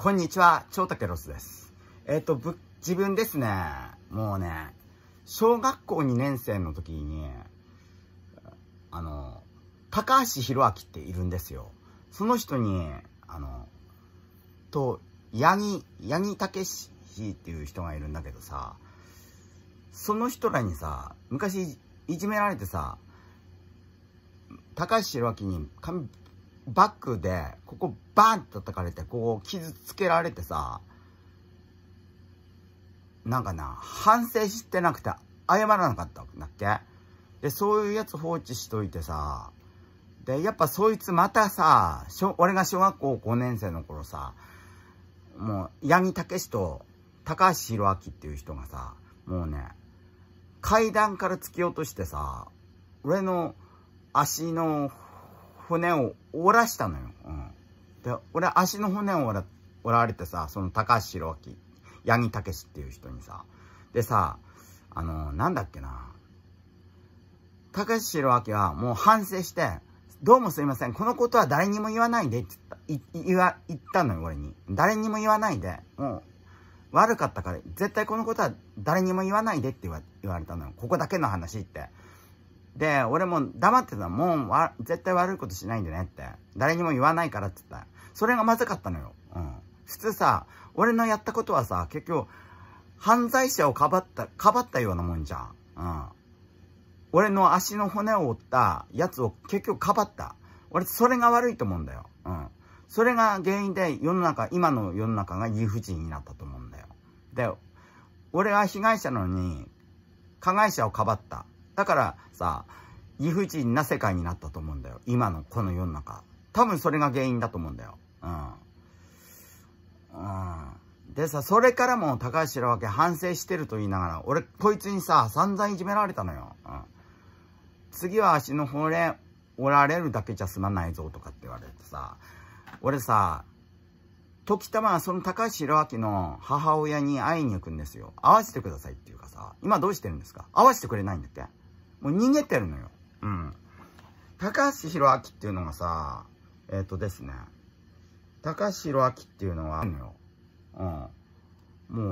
こんにちは、超竹ロスです。えっ、ー、と、ぶ、自分ですね、もうね、小学校2年生の時に、あの、高橋弘明っているんですよ。その人に、あの、と、八木、八木武史っていう人がいるんだけどさ、その人らにさ、昔いじめられてさ、高橋弘明に髪バックで、ここバンって叩かれて、こう傷つけられてさ、なんかな、反省してなくて謝らなかったんだっけで、そういうやつ放置しといてさ、で、やっぱそいつまたさ、俺が小学校5年生の頃さ、もう、八木武と高橋宏明っていう人がさ、もうね、階段から突き落としてさ、俺の足の骨を折らしたのよ。うん。で、俺足の骨を折ら、折られてさ、その高橋弘明、八木武っていう人にさ。でさ、あのー、なんだっけな。高橋博明はもう反省して、どうもすいません、このことは誰にも言わないでって言った、言言ったのよ、俺に。誰にも言わないで、もう、悪かったから、絶対このことは誰にも言わないでって言われたのよ。ここだけの話って。で、俺も黙ってた。もうわ、絶対悪いことしないんでねって。誰にも言わないからって言った。それがまずかったのよ。うん。普通さ、俺のやったことはさ、結局、犯罪者をかばった、かばったようなもんじゃん。うん。俺の足の骨を折ったやつを結局かばった。俺、それが悪いと思うんだよ。うん。それが原因で世の中、今の世の中が理不尽になったと思うんだよ。で、俺は被害者なのに、加害者をかばった。だからさ、理不尽な世界になったと思うんだよ。今のこの世の中。多分それが原因だと思うんだよ。うん。うん。でさ、それからも高橋らわけ反省してると言いながら、俺、こいつにさ、散々いじめられたのよ。うん。次は足の骨折られるだけじゃ済まないぞとかって言われてさ、俺さ、時たまその高橋宏明の母親に会いに行くんですよ。会わせてくださいっていうかさ、今どうしてるんですか会わせてくれないんだっけもう逃げてるのよ。うん。高橋弘明っていうのがさ、えっ、ー、とですね。高橋弘明っていうのは、うん。も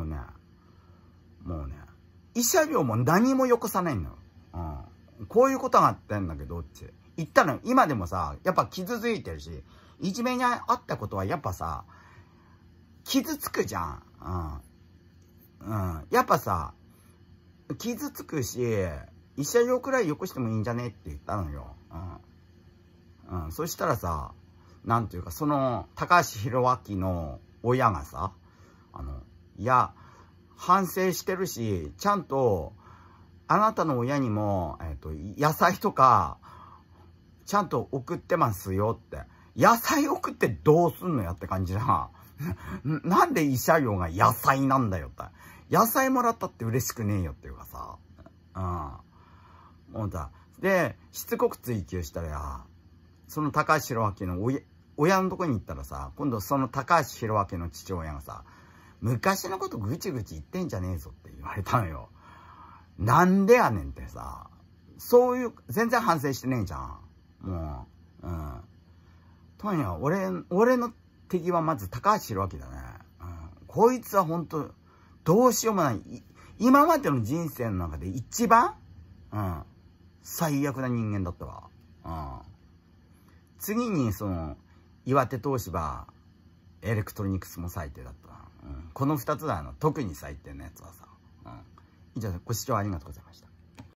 うね、もうね、慰謝料も何もよこさないのよ。うん。こういうことがあってんだけど、って。言ったの今でもさ、やっぱ傷ついてるし、いじめにあったことはやっぱさ、傷つくじゃん。うん。うん。やっぱさ、傷つくし、医者用くらいよくしてもいいんじゃねって言ったのよ。うん。うん。そしたらさ、なんていうか、その、高橋弘明の親がさ、あの、いや、反省してるし、ちゃんと、あなたの親にも、えっ、と、野菜とか、ちゃんと送ってますよって。野菜送ってどうすんのやって感じな。なんで慰謝料が野菜なんだよって。野菜もらったって嬉しくねえよっていうかさ。うん。思った。で、しつこく追求したらや、その高橋宏明の親、親のとこに行ったらさ、今度その高橋宏明の父親がさ、昔のことぐちぐち言ってんじゃねえぞって言われたのよ。なんでやねんってさ、そういう、全然反省してねえじゃん。もう、うん。とにかく俺、俺の敵はまず高橋宏明だね。うん。こいつはほんと、どうしようもない。今までの人生の中で一番うん。最悪な人間だったわ。うん。次に、その、岩手東芝、エレクトロニクスも最低だったわ。うん。この二つは、あの、特に最低なやつはさ。うん。以上、ご視聴ありがとうございました。